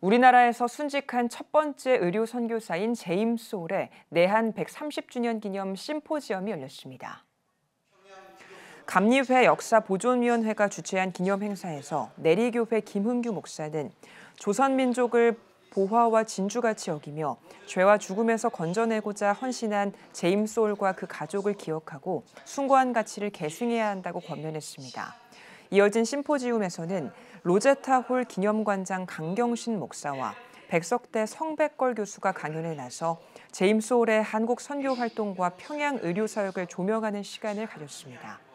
우리나라에서 순직한 첫 번째 의료 선교사인 제임스 올의 내한 130주년 기념 심포지엄이 열렸습니다. 감리회 역사보존위원회가 주최한 기념 행사에서 내리교회 김흥규 목사는 조선민족을 보화와 진주같이 여기며 죄와 죽음에서 건져내고자 헌신한 제임스 올과 그 가족을 기억하고 숭고한 가치를 계승해야 한다고 권면했습니다. 이어진 심포지움에서는 로제타 홀 기념관장 강경신 목사와 백석대 성백걸 교수가 강연에 나서 제임스 홀의 한국 선교 활동과 평양 의료 사역을 조명하는 시간을 가졌습니다.